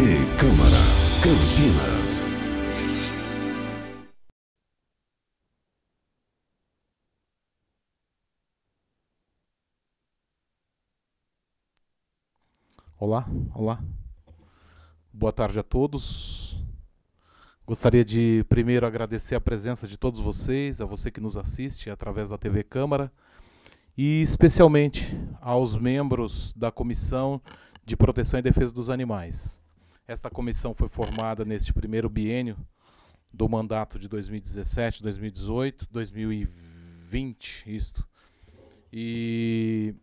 TV Câmara, Campinas. Olá, olá. Boa tarde a todos. Gostaria de primeiro agradecer a presença de todos vocês, a você que nos assiste através da TV Câmara e especialmente aos membros da Comissão de Proteção e Defesa dos Animais. Esta comissão foi formada neste primeiro biênio do mandato de 2017, 2018, 2020, isto. E,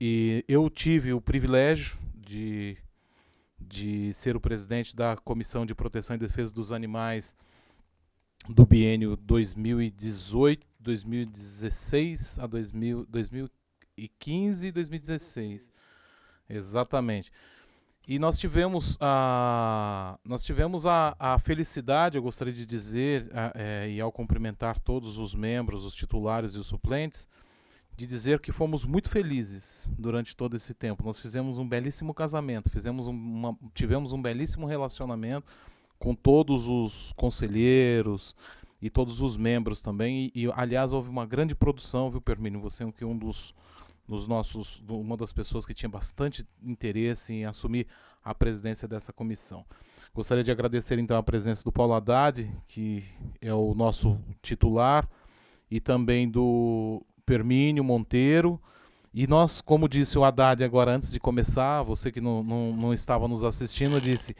e eu tive o privilégio de, de ser o presidente da Comissão de Proteção e Defesa dos Animais do biênio 2018, 2016 a 2000, 2015 e 2016. Exatamente. E nós tivemos a, nós tivemos a, a felicidade, eu gostaria de dizer, a, é, e ao cumprimentar todos os membros, os titulares e os suplentes, de dizer que fomos muito felizes durante todo esse tempo. Nós fizemos um belíssimo casamento, fizemos uma, tivemos um belíssimo relacionamento com todos os conselheiros e todos os membros também. E, e aliás, houve uma grande produção, viu, Permínio? Você é um dos nos nossos, uma das pessoas que tinha bastante interesse em assumir a presidência dessa comissão. Gostaria de agradecer então a presença do Paulo Haddad, que é o nosso titular, e também do Permínio Monteiro. E nós, como disse o Haddad agora antes de começar, você que não, não, não estava nos assistindo, disse: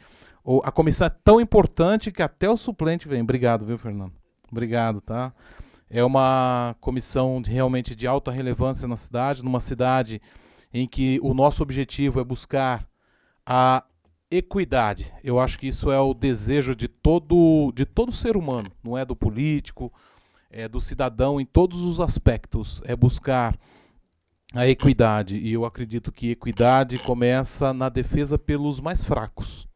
a comissão é tão importante que até o suplente vem. Obrigado, viu, Fernando? Obrigado, tá? é uma comissão realmente de alta relevância na cidade, numa cidade em que o nosso objetivo é buscar a equidade. Eu acho que isso é o desejo de todo de todo ser humano, não é do político, é do cidadão em todos os aspectos, é buscar a equidade. E eu acredito que equidade começa na defesa pelos mais fracos.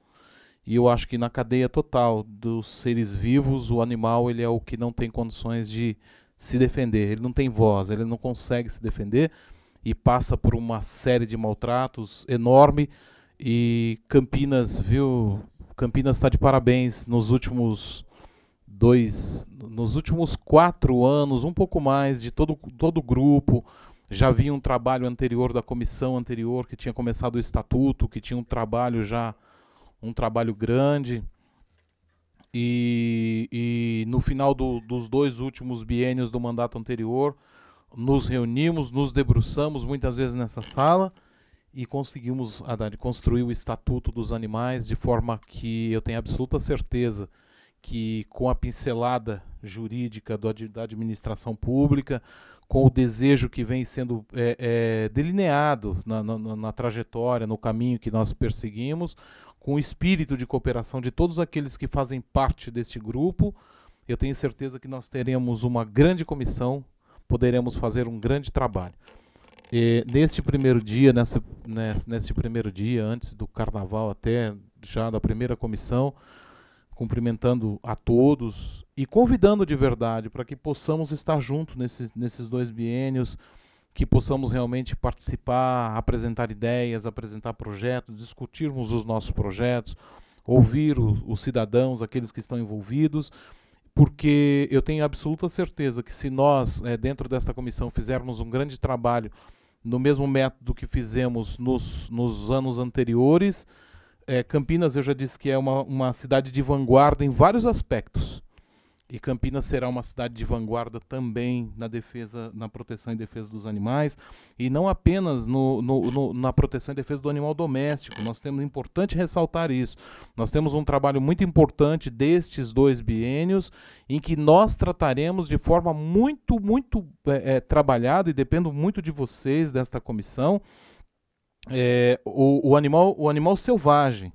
E eu acho que na cadeia total dos seres vivos, o animal ele é o que não tem condições de se defender. Ele não tem voz, ele não consegue se defender e passa por uma série de maltratos enorme. E Campinas, viu? Campinas está de parabéns nos últimos dois, nos últimos quatro anos, um pouco mais, de todo todo grupo. Já vi um trabalho anterior da comissão anterior que tinha começado o estatuto, que tinha um trabalho já um trabalho grande. E, e no final do, dos dois últimos biênios do mandato anterior, nos reunimos, nos debruçamos muitas vezes nessa sala e conseguimos, Haddad, construir o Estatuto dos Animais de forma que eu tenho absoluta certeza que com a pincelada jurídica do, da administração pública, com o desejo que vem sendo é, é, delineado na, na, na, trajetória, no caminho que nós perseguimos, com o espírito de cooperação de todos aqueles que fazem parte deste grupo, eu tenho certeza que nós teremos uma grande comissão, poderemos fazer um grande trabalho. E, neste primeiro dia, nesse, neste primeiro dia, antes do carnaval até já da primeira comissão, cumprimentando a todos e convidando de verdade para que possamos estar juntos nesses dois biênios, que possamos realmente participar, apresentar ideias, apresentar projetos, discutirmos os nossos projetos, ouvir o, os cidadãos, aqueles que estão envolvidos, porque eu tenho absoluta certeza que se nós, é, dentro desta comissão, fizermos um grande trabalho no mesmo método que fizemos nos, nos anos anteriores, é, Campinas, eu já disse que é uma, uma cidade de vanguarda em vários aspectos. E Campinas será uma cidade de vanguarda também na defesa, na proteção e defesa dos animais, e não apenas no, no, no, na proteção e defesa do animal doméstico. Nós temos é importante ressaltar isso. Nós temos um trabalho muito importante destes dois biênios, em que nós trataremos de forma muito, muito é, é, trabalhada, e dependo muito de vocês, desta comissão, é, o, o, animal, o animal selvagem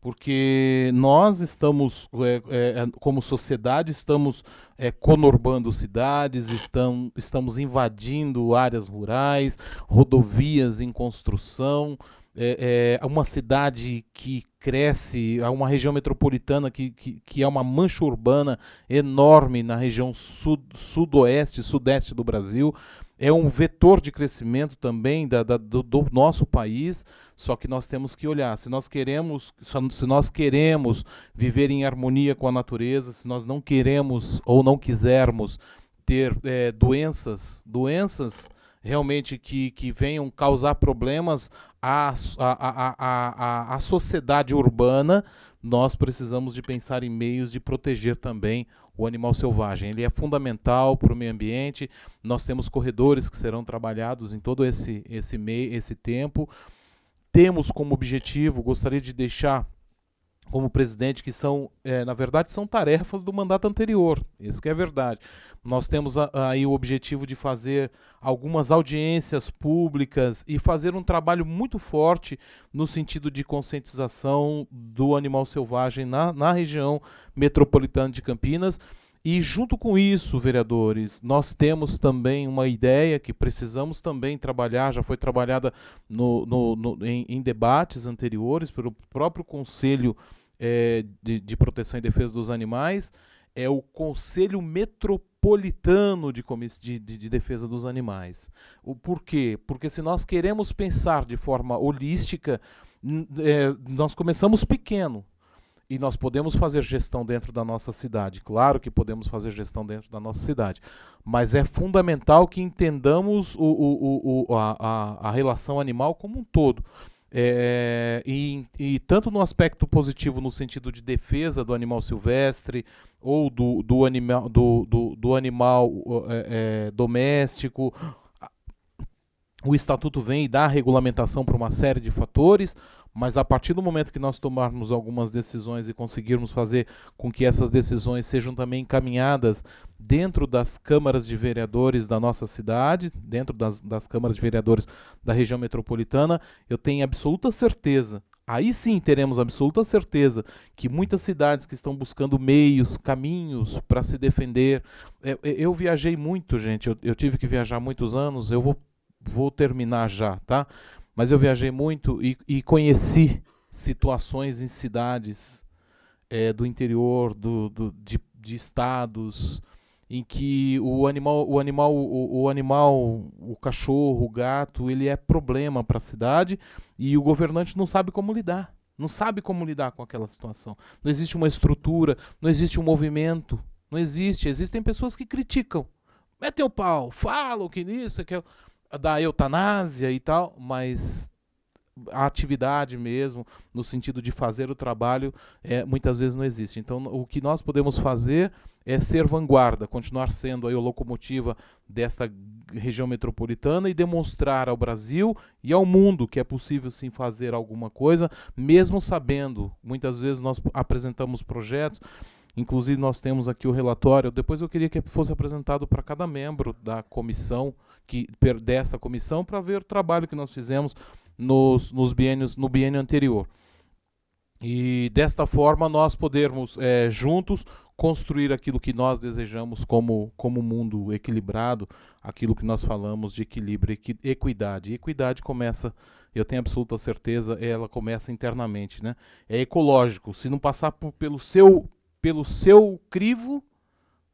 porque nós estamos, é, é, é, como sociedade, estamos é, conurbando cidades, estamos, estamos invadindo áreas rurais, rodovias em construção, é, é, é uma cidade que cresce, uma região metropolitana que, que, que, é uma mancha urbana enorme na região sud, sudoeste, sudeste do Brasil é um vetor de crescimento também da, da, do, do, nosso país, só que nós temos que olhar. Se nós queremos, se nós queremos viver em harmonia com a natureza, se nós não queremos ou não quisermos ter é, doenças, doenças realmente que, que venham causar problemas à, à, à, à sociedade urbana, nós precisamos de pensar em meios de proteger também o animal selvagem. Ele é fundamental para o meio ambiente. Nós temos corredores que serão trabalhados em todo esse esse meio, esse tempo. Temos como objetivo, gostaria de deixar como presidente, que são, é, na verdade, são tarefas do mandato anterior. Isso que é verdade. Nós temos aí o objetivo de fazer algumas audiências públicas e fazer um trabalho muito forte no sentido de conscientização do animal selvagem na, na região metropolitana de Campinas. E junto com isso, vereadores, nós temos também uma ideia que precisamos também trabalhar, já foi trabalhada no, no, no em, em debates anteriores pelo próprio Conselho é, de, de Proteção e Defesa dos Animais é o Conselho Metropolitano de, de, de, Defesa dos Animais. O, por quê? Porque se nós queremos pensar de forma holística, é, nós começamos pequeno. E nós podemos fazer gestão dentro da nossa cidade. Claro que podemos fazer gestão dentro da nossa cidade. Mas é fundamental que entendamos o, o, a, a relação animal como um todo. É, e, e, tanto no aspecto positivo no sentido de defesa do animal silvestre ou do, do, anima, do, do, do animal é, é, doméstico o estatuto vem e dá regulamentação para uma série de fatores, mas a partir do momento que nós tomarmos algumas decisões e conseguirmos fazer com que essas decisões sejam também encaminhadas dentro das câmaras de vereadores da nossa cidade, dentro das, das câmaras de vereadores da região metropolitana, eu tenho absoluta certeza. Aí sim teremos absoluta certeza que muitas cidades que estão buscando meios, caminhos para se defender. Eu, é, é, eu viajei muito, gente. Eu, eu tive que viajar muitos anos. Eu vou vou terminar já, tá? Mas eu viajei muito e, e conheci situações em cidades é, do interior, do, do de, de, estados, em que o animal, o animal, o, o, animal, o cachorro, o gato, ele é problema para a cidade e o governante não sabe como lidar, não sabe como lidar com aquela situação. Não existe uma estrutura, não existe um movimento, não existe. Existem pessoas que criticam, metem o pau, falam que isso, aquilo. que da eutanásia e tal, mas a atividade mesmo, no sentido de fazer o trabalho, é, muitas vezes não existe. Então, o que nós podemos fazer é ser vanguarda, continuar sendo aí a locomotiva desta região metropolitana e demonstrar ao Brasil e ao mundo que é possível sim fazer alguma coisa, mesmo sabendo. Muitas vezes nós apresentamos projetos, inclusive nós temos aqui o relatório, depois eu queria que fosse apresentado para cada membro da comissão que, desta comissão para ver o trabalho que nós fizemos nos, nos no biênio anterior. E desta forma nós podermos é, juntos construir aquilo que nós desejamos como, como mundo equilibrado, aquilo que nós falamos de equilíbrio, e equidade. E equidade começa, eu tenho absoluta certeza, ela começa internamente. Né? É ecológico. Se não passar por, pelo, seu, pelo seu crivo,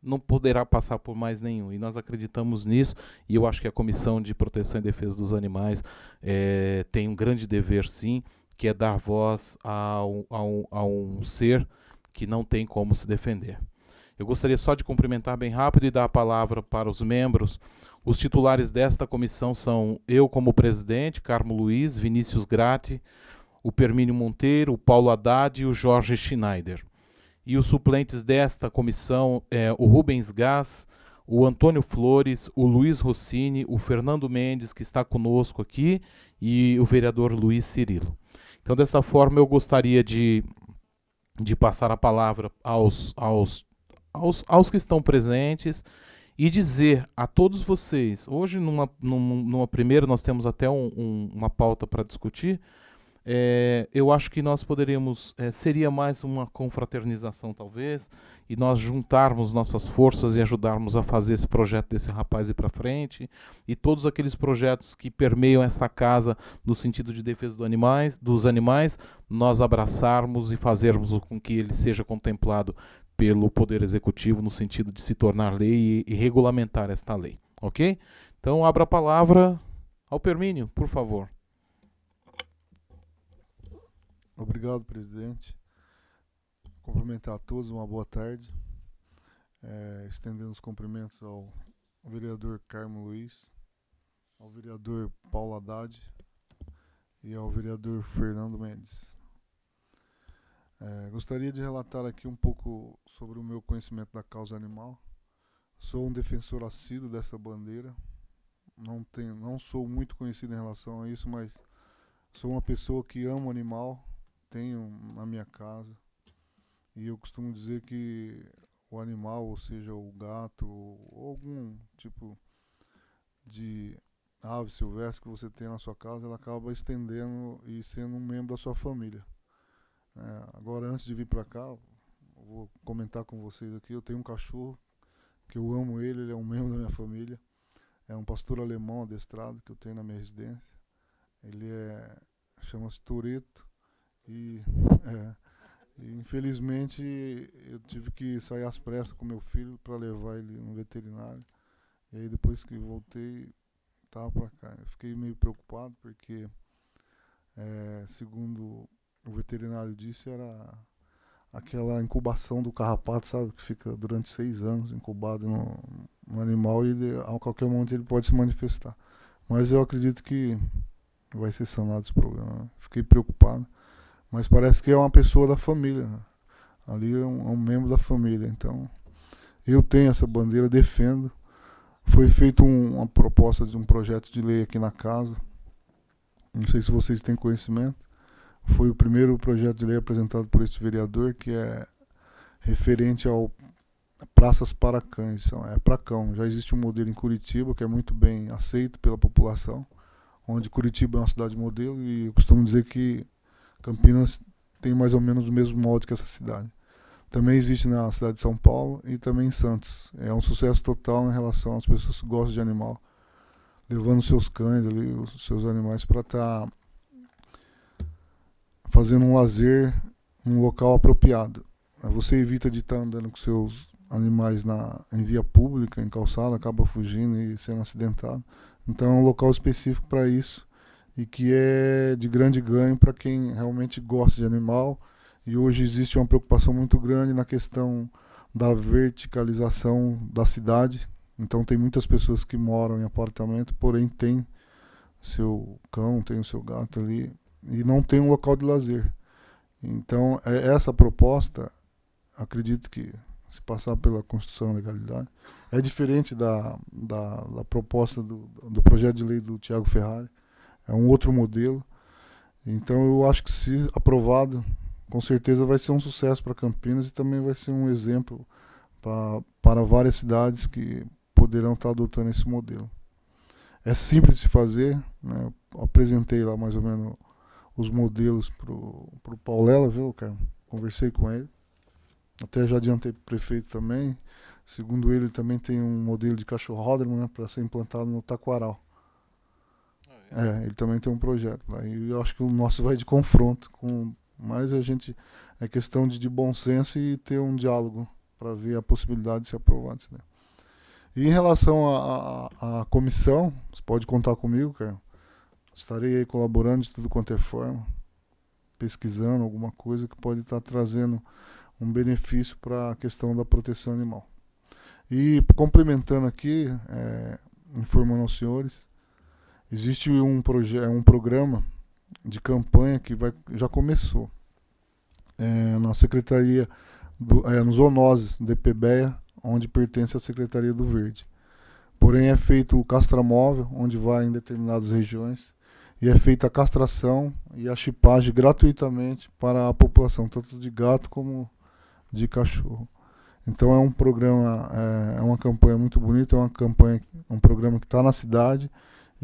não poderá passar por mais nenhum. E nós acreditamos nisso, e eu acho que a Comissão de Proteção e Defesa dos Animais é, tem um grande dever, sim, que é dar voz a um, a, um, a um ser que não tem como se defender. Eu gostaria só de cumprimentar bem rápido e dar a palavra para os membros. Os titulares desta comissão são eu, como presidente, Carmo Luiz, Vinícius Grati, o Permínio Monteiro, o Paulo Haddad e o Jorge Schneider e os suplentes desta comissão, é, o Rubens Gás, o Antônio Flores, o Luiz Rossini, o Fernando Mendes, que está conosco aqui, e o vereador Luiz Cirilo. Então, dessa forma, eu gostaria de, de passar a palavra aos, aos, aos, aos que estão presentes e dizer a todos vocês, hoje, numa, numa, numa primeira, nós temos até um, um, uma pauta para discutir, é, eu acho que nós poderíamos, é, seria mais uma confraternização talvez, e nós juntarmos nossas forças e ajudarmos a fazer esse projeto desse rapaz ir para frente, e todos aqueles projetos que permeiam essa casa no sentido de defesa do animais, dos animais, nós abraçarmos e fazermos com que ele seja contemplado pelo Poder Executivo no sentido de se tornar lei e, e regulamentar esta lei, ok? Então abra a palavra ao Permínio, por favor. Obrigado, presidente. Cumprimentar a todos, uma boa tarde. É, estendendo os cumprimentos ao vereador Carmo Luiz, ao vereador Paulo Haddad e ao vereador Fernando Mendes. É, gostaria de relatar aqui um pouco sobre o meu conhecimento da causa animal. Sou um defensor assíduo dessa bandeira. Não, tenho, não sou muito conhecido em relação a isso, mas sou uma pessoa que ama o animal tenho na minha casa. E eu costumo dizer que o animal, ou seja, o gato, ou algum tipo de ave silvestre que você tem na sua casa, ela acaba estendendo e sendo um membro da sua família. É, agora, antes de vir para cá, vou comentar com vocês aqui. Eu tenho um cachorro que eu amo ele, ele é um membro da minha família. É um pastor alemão adestrado que eu tenho na minha residência. Ele é chama-se Toreto e, é, e, infelizmente eu tive que sair às pressas com meu filho para levar ele no veterinário. E aí depois que voltei, estava para cá. Eu fiquei meio preocupado porque, é, segundo o veterinário disse, era aquela incubação do carrapato, sabe? Que fica durante seis anos incubado no, no animal e a qualquer momento ele pode se manifestar. Mas eu acredito que vai ser sanado esse problema. Né? Fiquei preocupado. Mas parece que é uma pessoa da família. Né? Ali é um, é um membro da família. Então, eu tenho essa bandeira, defendo. Foi feita um, uma proposta de um projeto de lei aqui na casa. Não sei se vocês têm conhecimento. Foi o primeiro projeto de lei apresentado por esse vereador, que é referente ao praças para cães, é para cão. Já existe um modelo em Curitiba que é muito bem aceito pela população, onde Curitiba é uma cidade modelo e eu costumo dizer que Campinas tem mais ou menos o mesmo molde que essa cidade. Também existe na cidade de São Paulo e também em Santos. É um sucesso total em relação às pessoas que gostam de animal, levando seus cães ali, os seus animais para estar tá fazendo um lazer num local apropriado. Você evita de estar tá andando com seus animais na em via pública, em calçada, acaba fugindo e sendo acidentado. Então é um local específico para isso e que é de grande ganho para quem realmente gosta de animal. E hoje existe uma preocupação muito grande na questão da verticalização da cidade. Então tem muitas pessoas que moram em apartamento, porém tem seu cão, tem o seu gato ali e não tem um local de lazer. Então é essa proposta, acredito que se passar pela Constituição e Legalidade, é diferente da, da, da proposta do, do projeto de lei do Tiago Ferrari, é um outro modelo. Então eu acho que se aprovado, com certeza vai ser um sucesso para Campinas e também vai ser um exemplo pra, para várias cidades que poderão estar tá adotando esse modelo. É simples de se fazer, né? apresentei lá mais ou menos os modelos para o Paulela, viu, cara? Conversei com ele. Até já adiantei para o prefeito também. Segundo ele, também tem um modelo de cachorro né, para ser implantado no Taquaral. É, ele também tem um projeto. E eu acho que o nosso vai de confronto com. Mas a gente. É questão de, de bom senso e ter um diálogo para ver a possibilidade de ser aprovado né? E em relação à comissão, você pode contar comigo, cara. Estarei aí colaborando de tudo quanto é forma, pesquisando alguma coisa que pode estar tá trazendo um benefício para a questão da proteção animal. E complementando aqui, é, informando aos senhores, Existe um, é um programa de campanha que vai, já começou é, na Secretaria, do, é, nos Onoses, DPBEA, onde pertence a Secretaria do Verde. Porém, é feito o castramóvel, onde vai em determinadas regiões, e é feita a castração e a chipagem gratuitamente para a população, tanto de gato como de cachorro. Então é um programa, é, é uma campanha muito bonita, é uma campanha, um programa que está na cidade,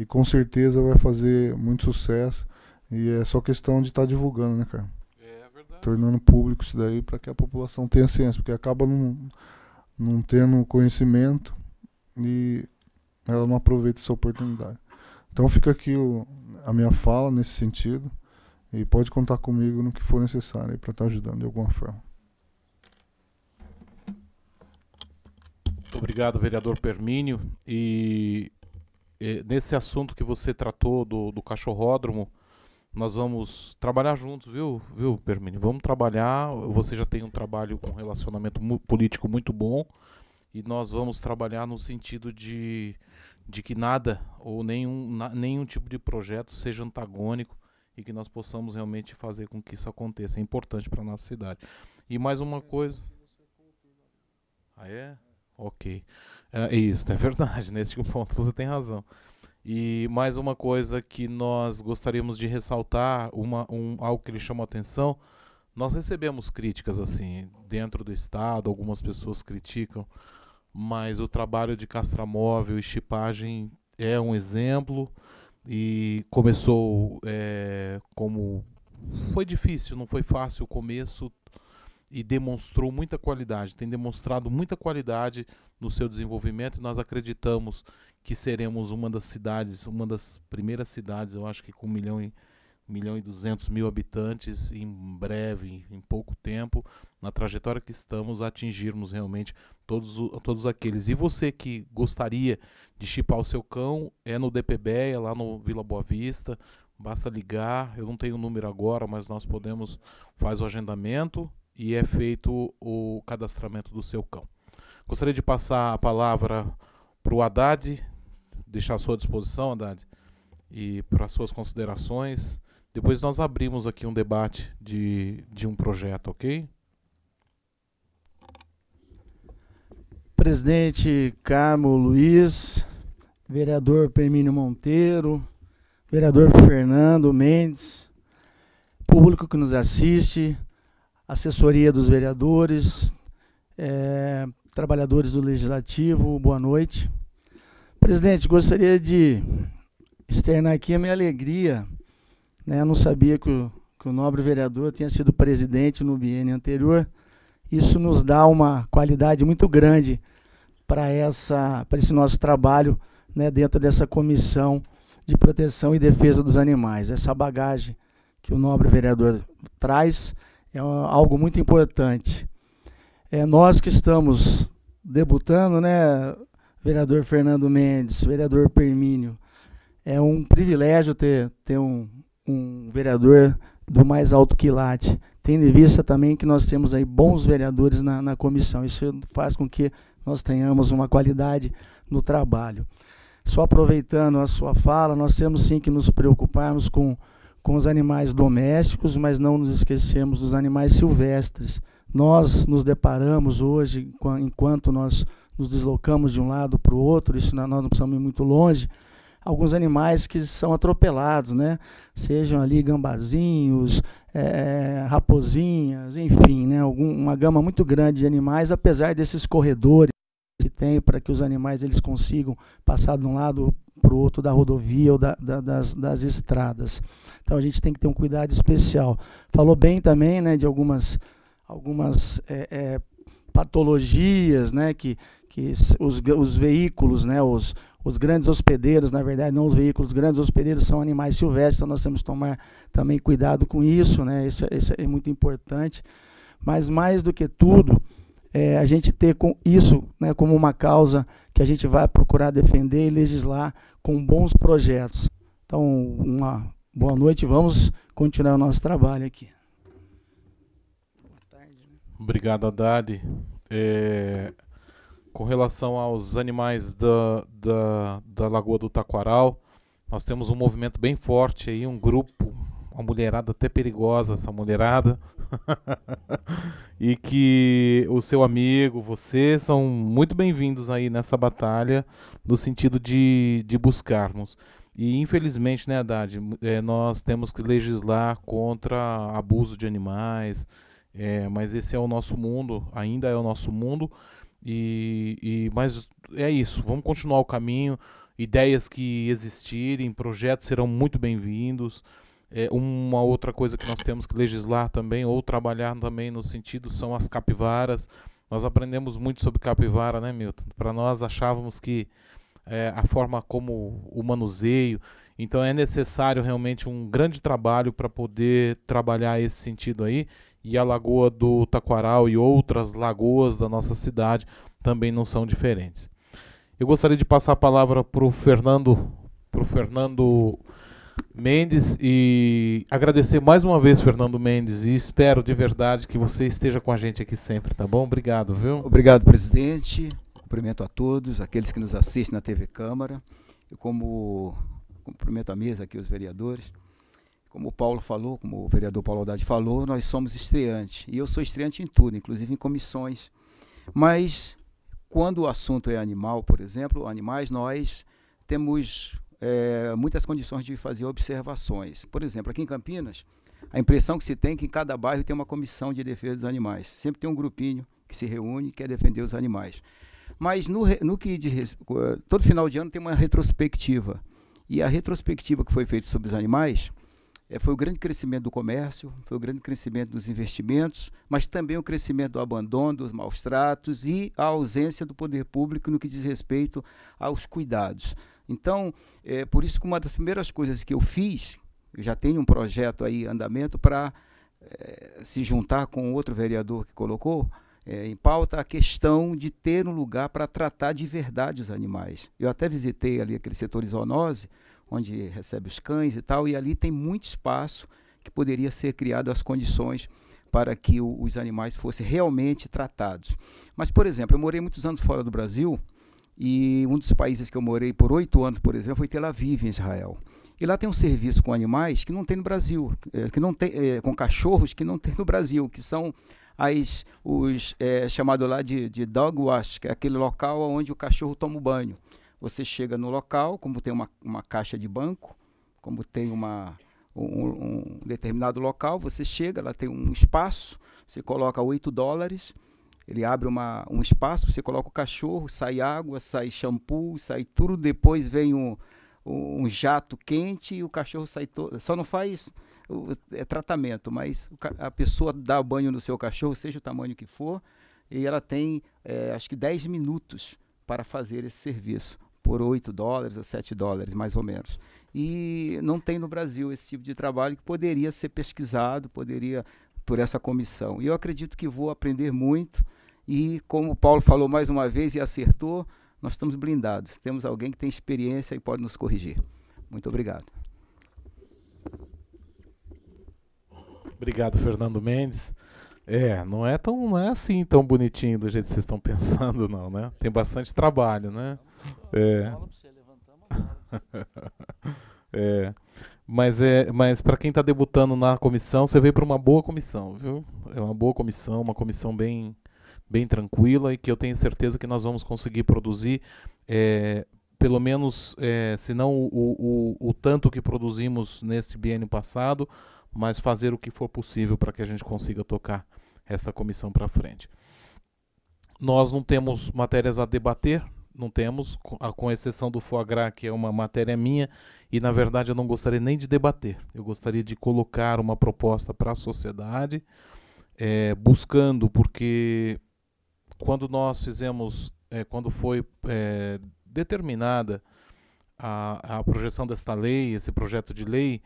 e com certeza vai fazer muito sucesso. E é só questão de estar tá divulgando, né, cara? É, é verdade. Tornando público isso daí para que a população tenha ciência, porque acaba não, não tendo conhecimento e ela não aproveita essa oportunidade. Então fica aqui o, a minha fala nesse sentido e pode contar comigo no que for necessário para estar tá ajudando de alguma forma. Muito obrigado, vereador Permínio. E nesse assunto que você tratou do, do cachorródromo, nós vamos trabalhar juntos, viu, viu, Permini? Vamos trabalhar. Você já tem um trabalho, um relacionamento político muito bom, e nós vamos trabalhar no sentido de, de que nada ou nenhum, na, nenhum tipo de projeto seja antagônico e que nós possamos realmente fazer com que isso aconteça. É importante para a nossa cidade. E mais uma coisa. Ah, é? Ok. É isso, é verdade. Nesse ponto você tem razão. E mais uma coisa que nós gostaríamos de ressaltar, uma, um, algo que lhe chamou a atenção, nós recebemos críticas assim, dentro do Estado, algumas pessoas criticam, mas o trabalho de castramóvel e chipagem é um exemplo e começou é, como foi difícil, não foi fácil o começo, e demonstrou muita qualidade, tem demonstrado muita qualidade no seu desenvolvimento. Nós acreditamos que seremos uma das cidades, uma das primeiras cidades, eu acho que com 1 milhão e, 1 milhão e 200 mil habitantes em breve, em pouco tempo, na trajetória que estamos, atingirmos realmente todos, todos aqueles. E você que gostaria de chipar o seu cão, é no DPB, é lá no Vila Boa Vista, basta ligar, eu não tenho o número agora, mas nós podemos, faz o agendamento, e é feito o cadastramento do seu cão. Gostaria de passar a palavra para o Haddad, deixar à sua disposição, Haddad, e para suas considerações. Depois nós abrimos aqui um debate de, de um projeto, ok? Presidente Carmo Luiz, vereador Permínio Monteiro, vereador Fernando Mendes, público que nos assiste, assessoria dos vereadores, é, trabalhadores do Legislativo, boa noite. Presidente, gostaria de externar aqui a minha alegria. Né? Eu não sabia que o, que o nobre vereador tinha sido presidente no biênio anterior. Isso nos dá uma qualidade muito grande para esse nosso trabalho né, dentro dessa comissão de proteção e defesa dos animais. Essa bagagem que o nobre vereador traz é algo muito importante. É nós que estamos debutando, né, vereador Fernando Mendes, vereador Permínio, é um privilégio ter, ter um, um vereador do mais alto quilate, tendo em vista também que nós temos aí bons vereadores na, na comissão. Isso faz com que nós tenhamos uma qualidade no trabalho. Só aproveitando a sua fala, nós temos sim que nos preocuparmos com com os animais domésticos, mas não nos esquecemos dos animais silvestres. Nós nos deparamos hoje, enquanto nós nos deslocamos de um lado para o outro, isso nós não precisamos ir muito longe, alguns animais que são atropelados, né? Sejam ali gambazinhos, é, é raposinhas, enfim, né? Algum, uma gama muito grande de animais, apesar desses corredores que tem para que os animais eles consigam passar de um lado para o outro da rodovia ou da, da, das, das, estradas. Então a gente tem que ter um cuidado especial. Falou bem também né, de algumas, algumas é, é, patologias né, que, que os, os veículos, né, os, os grandes hospedeiros, na verdade, não os veículos, os grandes hospedeiros são animais silvestres, então nós temos que tomar também cuidado com isso, né? Isso, é, isso é muito importante. Mas mais do que tudo, é, a gente ter com isso né, como uma causa que a gente vai procurar defender e legislar com bons projetos. Então, uma boa noite, vamos continuar o nosso trabalho aqui. Obrigado, Haddad. É, com relação aos animais da, da, da Lagoa do Taquaral, nós temos um movimento bem forte aí, um grupo, uma mulherada até perigosa, essa mulherada, e que o seu amigo, você, são muito bem-vindos aí nessa batalha, no sentido de, de buscarmos. E infelizmente, né, Haddad, é, nós temos que legislar contra abuso de animais, é, mas esse é o nosso mundo, ainda é o nosso mundo, e, e mas é isso, vamos continuar o caminho, ideias que existirem, projetos serão muito bem-vindos, é uma outra coisa que nós temos que legislar também ou trabalhar também no sentido são as capivaras. Nós aprendemos muito sobre capivara, né, Milton? Para nós achávamos que é, a forma como o manuseio. Então é necessário realmente um grande trabalho para poder trabalhar esse sentido aí. E a lagoa do Taquaral e outras lagoas da nossa cidade também não são diferentes. Eu gostaria de passar a palavra para o Fernando, pro Fernando Mendes e agradecer mais uma vez Fernando Mendes e espero de verdade que você esteja com a gente aqui sempre, tá bom? Obrigado, viu? Obrigado, presidente. Cumprimento a todos, aqueles que nos assistem na TV Câmara. Eu como cumprimento a mesa aqui os vereadores. Como o Paulo falou, como o vereador Paulo Haddad falou, nós somos estreantes. E eu sou estreante em tudo, inclusive em comissões. Mas quando o assunto é animal, por exemplo, animais, nós temos é, muitas condições de fazer observações. Por exemplo, aqui em Campinas, a impressão que se tem é que em cada bairro tem uma comissão de defesa dos animais. Sempre tem um grupinho que se reúne e quer defender os animais. Mas no, no que diz, todo final de ano tem uma retrospectiva. E a retrospectiva que foi feita sobre os animais é, foi o grande crescimento do comércio, foi o grande crescimento dos investimentos, mas também o crescimento do abandono, dos maus tratos e a ausência do poder público no que diz respeito aos cuidados. Então, é por isso que uma das primeiras coisas que eu fiz, eu já tenho um projeto aí em andamento para é, eh, se juntar com outro vereador que colocou é, em pauta a questão de ter um lugar para tratar de verdade os animais. Eu até visitei ali aquele setor zoonose, onde recebe os cães e tal, e ali tem muito espaço que poderia ser criado as condições para que o, os animais fossem realmente tratados. Mas, por exemplo, eu morei muitos anos fora do Brasil e um dos países que eu morei por oito anos, por exemplo, foi Tel Aviv, em Israel. E lá tem um serviço com animais que não tem no Brasil, é, que não tem, é, com cachorros que não tem no Brasil, que são as, os é, chamado lá de, de dog wash, que é aquele local onde o cachorro toma o banho. Você chega no local, como tem uma, uma caixa de banco, como tem uma, um, um determinado local, você chega, lá tem um espaço, você coloca 8 dólares, ele abre uma, um espaço, você coloca o cachorro, sai água, sai shampoo, sai tudo, depois vem um, um jato quente e o cachorro sai todo. Só não faz o, é tratamento, mas a pessoa dá banho no seu cachorro, seja o tamanho que for, e ela tem é, acho que 10 minutos para fazer esse serviço, por 8 dólares a 7 dólares, mais ou menos. E não tem no Brasil esse tipo de trabalho que poderia ser pesquisado, poderia por essa comissão. E eu acredito que vou aprender muito e, como o Paulo falou mais uma vez e acertou, nós estamos blindados. Temos alguém que tem experiência e pode nos corrigir. Muito obrigado. Obrigado, Fernando Mendes. É, não é tão não é assim tão bonitinho do jeito que vocês estão pensando, não, né? Tem bastante trabalho, né? É. é. Mas, é, mas para quem está debutando na comissão, você veio para uma boa comissão, viu? É uma boa comissão, uma comissão bem, bem tranquila e que eu tenho certeza que nós vamos conseguir produzir, é, pelo menos, é, se não o, o, o, tanto que produzimos neste biênio passado, mas fazer o que for possível para que a gente consiga tocar esta comissão para frente. Nós não temos matérias a debater, não temos, com exceção do foie gras, que é uma matéria minha e na verdade eu não gostaria nem de debater, eu gostaria de colocar uma proposta para a sociedade, é, buscando, porque quando nós fizemos, é, quando foi é, determinada a, a projeção desta lei, esse projeto de lei,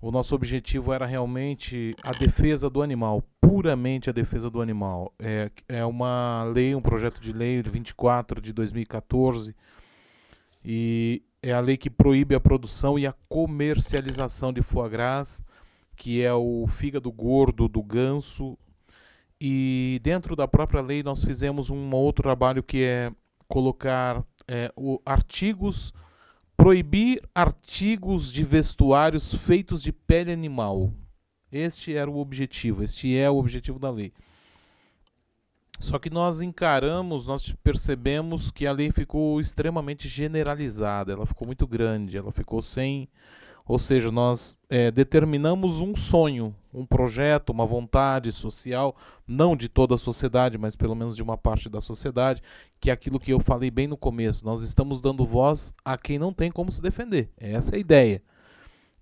o nosso objetivo era realmente a defesa do animal, puramente a defesa do animal. É, é uma lei, um projeto de lei de 24 de 2014, e é a lei que proíbe a produção e a comercialização de foie gras, que é o fígado gordo do ganso. E dentro da própria lei nós fizemos um outro trabalho que é colocar é, o, artigos, proibir artigos de vestuários feitos de pele animal. Este era o objetivo, este é o objetivo da lei. Só que nós encaramos, nós percebemos que a lei ficou extremamente generalizada, ela ficou muito grande, ela ficou sem. Ou seja, nós é, determinamos um sonho, um projeto, uma vontade social, não de toda a sociedade, mas pelo menos de uma parte da sociedade, que é aquilo que eu falei bem no começo, nós estamos dando voz a quem não tem como se defender. Essa é a ideia.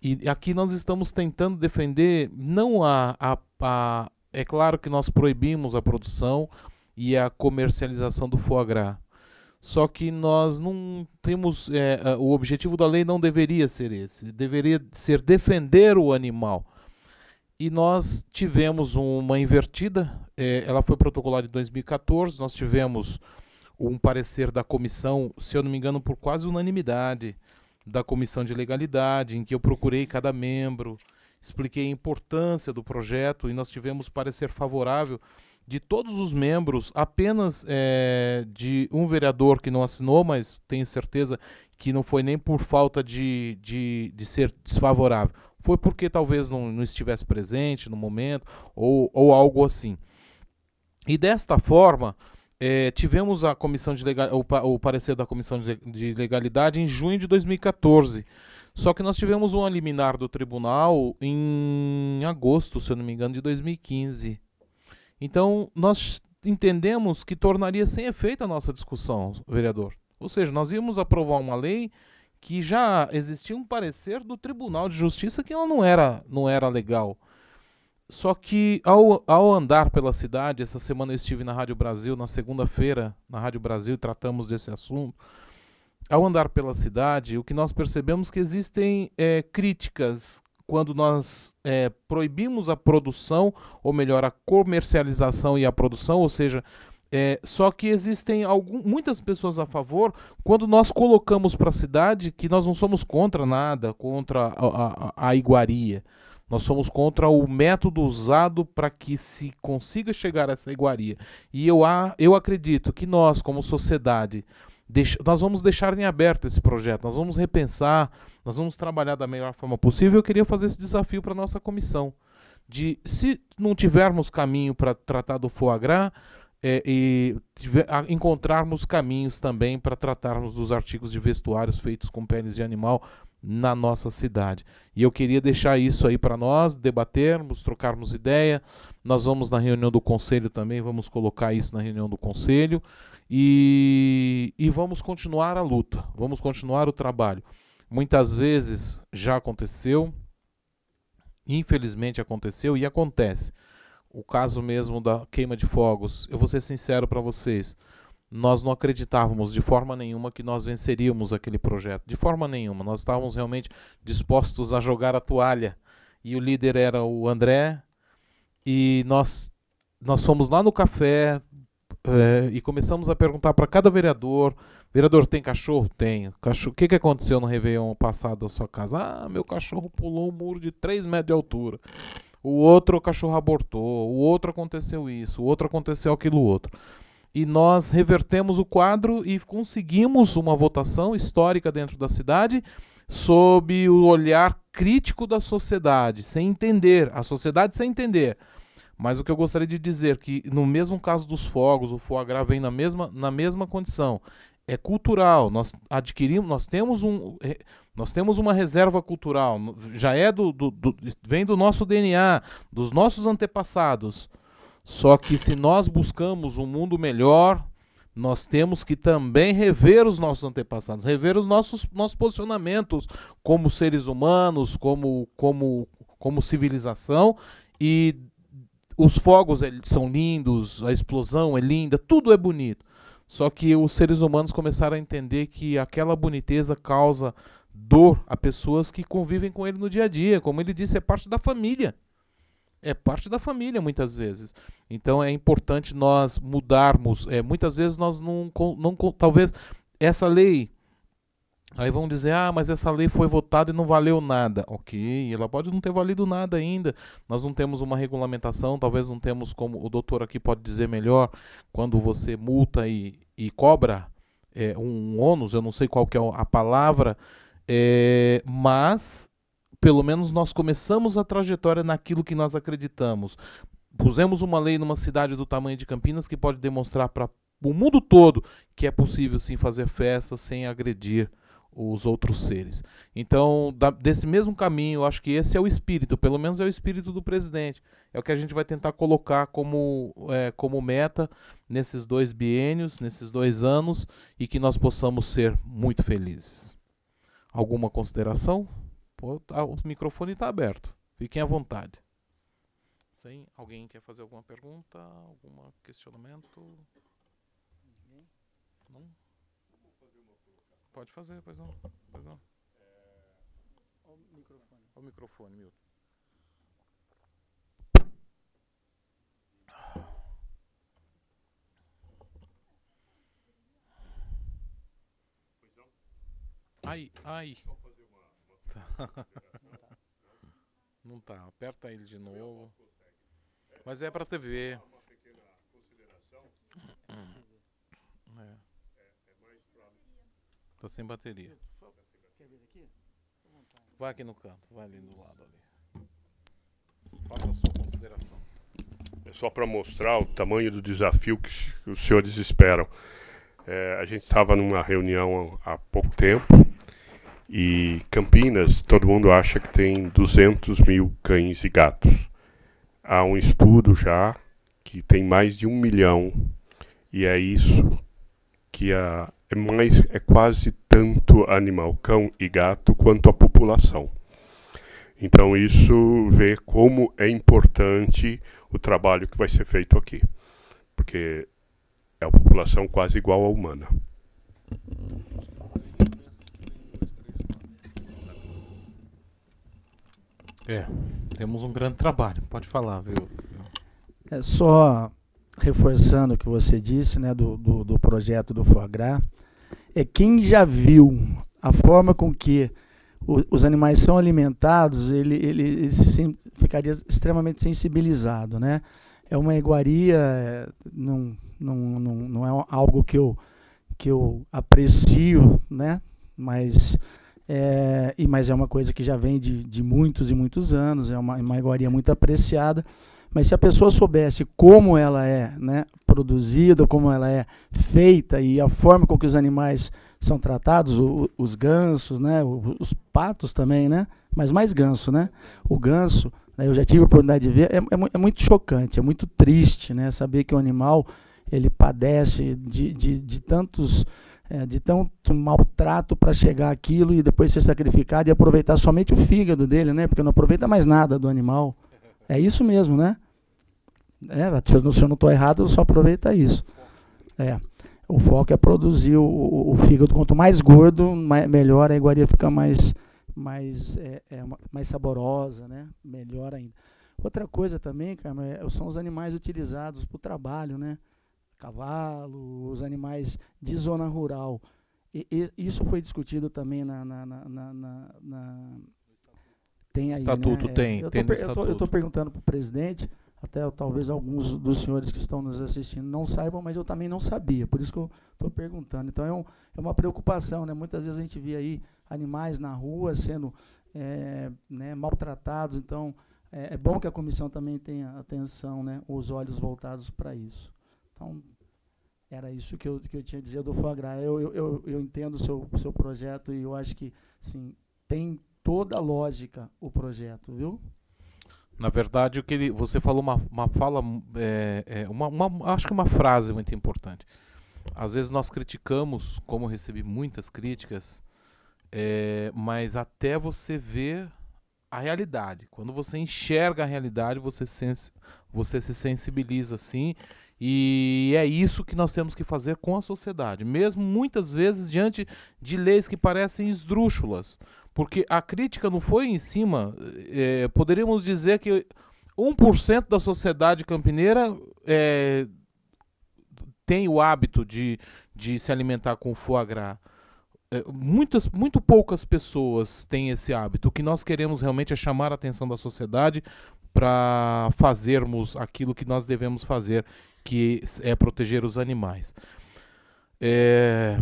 E aqui nós estamos tentando defender não a, a, a é claro que nós proibimos a produção e a comercialização do foie gras. Só que nós não temos. É, o objetivo da lei não deveria ser esse. Deveria ser defender o animal. E nós tivemos uma invertida. É, ela foi protocolada em 2014. Nós tivemos um parecer da comissão, se eu não me engano, por quase unanimidade, da comissão de legalidade, em que eu procurei cada membro expliquei a importância do projeto e nós tivemos parecer favorável de todos os membros, apenas é, de um vereador que não assinou, mas tenho certeza que não foi nem por falta de, de, de ser desfavorável. Foi porque talvez não, não estivesse presente no momento ou, ou algo assim. E desta forma, é, tivemos a comissão de legal, o, o parecer da comissão de legalidade em junho de 2014. Só que nós tivemos um liminar do tribunal em agosto, se eu não me engano, de 2015. Então, nós entendemos que tornaria sem efeito a nossa discussão, vereador. Ou seja, nós íamos aprovar uma lei que já existia um parecer do Tribunal de Justiça que ela não era, não era legal. Só que ao, ao andar pela cidade, essa semana eu estive na Rádio Brasil, na segunda-feira, na Rádio Brasil, tratamos desse assunto ao andar pela cidade, o que nós percebemos que existem é, críticas quando nós é, proibimos a produção, ou melhor, a comercialização e a produção, ou seja, é, só que existem algum, muitas pessoas a favor quando nós colocamos para a cidade que nós não somos contra nada, contra a, a, a iguaria. Nós somos contra o método usado para que se consiga chegar a essa iguaria. E eu, a, eu acredito que nós, como sociedade, nós vamos deixar em aberto esse projeto, nós vamos repensar, nós vamos trabalhar da melhor forma possível. Eu queria fazer esse desafio para a nossa comissão, de se não tivermos caminho para tratar do foie gras, é, e tiver, a, encontrarmos caminhos também para tratarmos dos artigos de vestuários feitos com peles de animal na nossa cidade. E eu queria deixar isso aí para nós debatermos, trocarmos ideia. Nós vamos na reunião do conselho também, vamos colocar isso na reunião do conselho. E, e vamos continuar a luta, vamos continuar o trabalho. Muitas vezes já aconteceu, infelizmente aconteceu e acontece. O caso mesmo da queima de fogos, eu vou ser sincero para vocês, nós não acreditávamos de forma nenhuma que nós venceríamos aquele projeto, de forma nenhuma. Nós estávamos realmente dispostos a jogar a toalha. E o líder era o André, e nós nós fomos lá no café, é, e começamos a perguntar para cada vereador: vereador, tem cachorro? Tem. Cachorro, o que, que aconteceu no Réveillon passado da sua casa? Ah, meu cachorro pulou um muro de 3 metros de altura. O outro cachorro abortou, o outro aconteceu isso, o outro aconteceu aquilo outro. E nós revertemos o quadro e conseguimos uma votação histórica dentro da cidade sob o olhar crítico da sociedade, sem entender, a sociedade sem entender mas o que eu gostaria de dizer que no mesmo caso dos fogos, o foie gras vem na mesma, na mesma condição. É cultural, nós adquirimos, nós temos, um, nós temos uma reserva cultural, já é do, do, do vem do nosso DNA, dos nossos antepassados. Só que se nós buscamos um mundo melhor, nós temos que também rever os nossos antepassados, rever os nossos, nossos posicionamentos como seres humanos, como, como, como civilização e os fogos são lindos, a explosão é linda, tudo é bonito. Só que os seres humanos começaram a entender que aquela boniteza causa dor a pessoas que convivem com ele no dia a dia. Como ele disse, é parte da família. É parte da família, muitas vezes. Então é importante nós mudarmos. É, muitas vezes nós não, não. Talvez essa lei Aí vão dizer, ah, mas essa lei foi votada e não valeu nada. Ok, ela pode não ter valido nada ainda. Nós não temos uma regulamentação, talvez não temos como o doutor aqui pode dizer melhor, quando você multa e, e cobra é, um, um ônus, eu não sei qual que é a palavra, é, mas pelo menos nós começamos a trajetória naquilo que nós acreditamos. Pusemos uma lei numa cidade do tamanho de Campinas que pode demonstrar para o mundo todo que é possível sim fazer festa sem agredir os outros seres. Então, da, desse mesmo caminho, eu acho que esse é o espírito, pelo menos é o espírito do presidente. É o que a gente vai tentar colocar como, é, como meta nesses dois biênios, nesses dois anos, e que nós possamos ser muito felizes. Alguma consideração? Pô, tá, o microfone está aberto. Fiquem à vontade. Sim, alguém quer fazer alguma pergunta? Algum questionamento? Pode fazer, pois não. Pois não. É, olha o microfone. Olha o microfone, Milton. Ai, ai. Tá. Não tá. Aperta ele de novo. Mas é pra TV. Tá, Tô sem bateria. Quer vir aqui? Vai aqui no canto, vai ali do lado ali. Faça a sua consideração. É só para mostrar o tamanho do desafio que, os senhores esperam. É, a gente estava numa reunião há pouco tempo e Campinas, todo mundo acha que tem 200 mil cães e gatos. Há um estudo já que tem mais de um milhão e é isso que a, é, mais, é quase tanto animal, cão e gato, quanto a população. Então, isso vê como é importante o trabalho que vai ser feito aqui, porque é a população quase igual à humana. É, temos um grande trabalho, pode falar, viu? É só reforçando o que você disse, né, do, do, do projeto do Forgrá, é quem já viu a forma com que o, os animais são alimentados, ele, ele, ele se, ficaria extremamente sensibilizado, né? É uma iguaria, é, não, não, não, não é algo que eu, que eu aprecio, né? Mas é, e, mas é uma coisa que já vem de, de muitos e muitos anos, é uma, uma iguaria muito apreciada. Mas se a pessoa soubesse como ela é né, produzida, como ela é feita e a forma com que os animais são tratados, o, os gansos, né, os patos também, né, mas mais ganso, né? O ganso, né, eu já tive a oportunidade de ver, é, é, é, muito chocante, é muito triste né, saber que o animal ele padece de, de, de tantos é, de tanto maltrato para chegar aquilo e depois ser sacrificado e aproveitar somente o fígado dele, né? Porque não aproveita mais nada do animal. É isso mesmo, né? É, se eu não estou errado, eu só aproveita isso. É. O foco é produzir o, o, o fígado. Quanto mais gordo, mais, melhor a iguaria fica mais, mais, é, é, mais saborosa, né? Melhor ainda. Outra coisa também, Carmen, é, são os animais utilizados para o trabalho, né? Cavalo, os animais de zona rural. E, e, isso foi discutido também na, na, na, na tem aí. Estatuto né? tem, eu tem estatuto. Eu estou perguntando para o presidente, até talvez alguns dos senhores que estão nos assistindo não saibam, mas eu também não sabia, por isso que eu estou perguntando. Então é, um, é, uma preocupação, né? Muitas vezes a gente vê aí animais na rua sendo é, né, maltratados, então é, é, bom que a comissão também tenha atenção, né? Os olhos voltados para isso. Então era isso que eu, que eu tinha a dizer do Foie eu, eu, eu, eu, entendo o seu, seu projeto e eu acho que, assim, tem toda lógica o projeto, viu? Na verdade, o que ele, você falou uma, uma fala, é, é, uma, uma, acho que uma frase muito importante. Às vezes nós criticamos, como recebi muitas críticas, é, mas até você ver a realidade. Quando você enxerga a realidade, você, sens você se sensibiliza assim E é isso que nós temos que fazer com a sociedade, mesmo muitas vezes diante de leis que parecem esdrúxulas. Porque a crítica não foi em cima. É, poderíamos dizer que 1% da sociedade campineira é, tem o hábito de, de se alimentar com foie gras. É, muitas, muito poucas pessoas têm esse hábito. O que nós queremos realmente é chamar a atenção da sociedade para fazermos aquilo que nós devemos fazer, que é proteger os animais. É,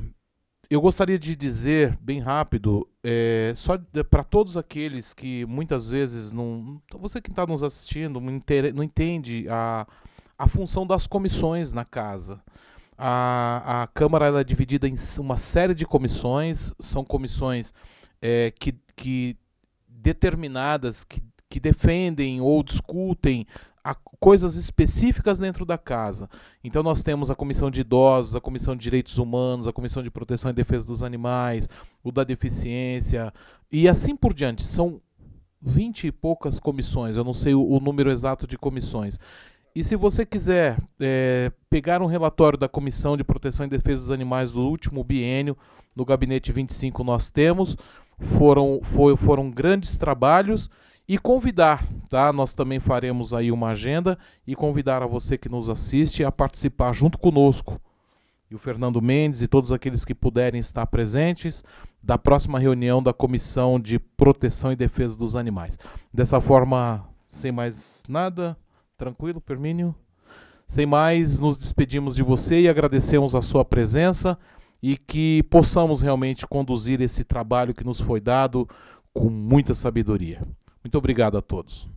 eu gostaria de dizer, bem rápido, é, só para todos aqueles que muitas vezes não. Então você que está nos assistindo não entende a, a função das comissões na casa. A, a Câmara ela é dividida em uma série de comissões, são comissões é, que, que determinadas, que que defendem ou discutem coisas específicas dentro da casa. Então nós temos a comissão de idosos, a comissão de direitos humanos, a comissão de proteção e defesa dos animais, o da deficiência e assim por diante. São vinte e poucas comissões. Eu não sei o, o, número exato de comissões. E se você quiser é, pegar um relatório da Comissão de Proteção e Defesa dos Animais do último biênio, no gabinete 25 nós temos, foram, foi, foram grandes trabalhos e convidar, tá? Nós também faremos aí uma agenda e convidar a você que nos assiste a participar junto conosco. E o Fernando Mendes e todos aqueles que puderem estar presentes da próxima reunião da Comissão de Proteção e Defesa dos Animais. Dessa forma, sem mais nada, tranquilo, Permínio? Sem mais, nos despedimos de você e agradecemos a sua presença e que possamos realmente conduzir esse trabalho que nos foi dado com muita sabedoria. Muito obrigado a todos.